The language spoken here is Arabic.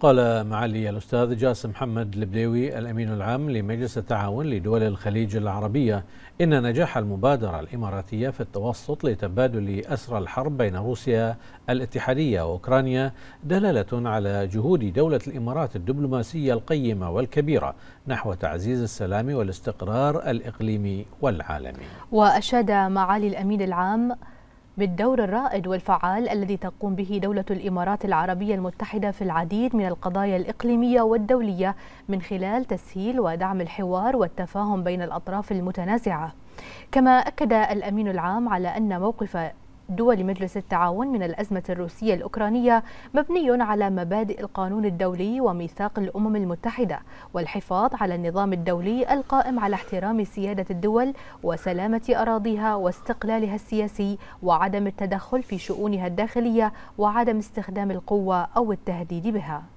قال معالي الأستاذ جاسم محمد البديوي الأمين العام لمجلس التعاون لدول الخليج العربية إن نجاح المبادرة الإماراتية في التوسط لتبادل أسرى الحرب بين روسيا الاتحادية وأوكرانيا دلالة على جهود دولة الإمارات الدبلوماسية القيمة والكبيرة نحو تعزيز السلام والاستقرار الإقليمي والعالمي وأشاد معالي الأمين العام بالدور الرائد والفعال الذي تقوم به دولة الإمارات العربية المتحدة في العديد من القضايا الإقليمية والدولية من خلال تسهيل ودعم الحوار والتفاهم بين الأطراف المتنازعة كما أكد الأمين العام على أن موقف دول مجلس التعاون من الأزمة الروسية الأوكرانية مبني على مبادئ القانون الدولي وميثاق الأمم المتحدة والحفاظ على النظام الدولي القائم على احترام سيادة الدول وسلامة أراضيها واستقلالها السياسي وعدم التدخل في شؤونها الداخلية وعدم استخدام القوة أو التهديد بها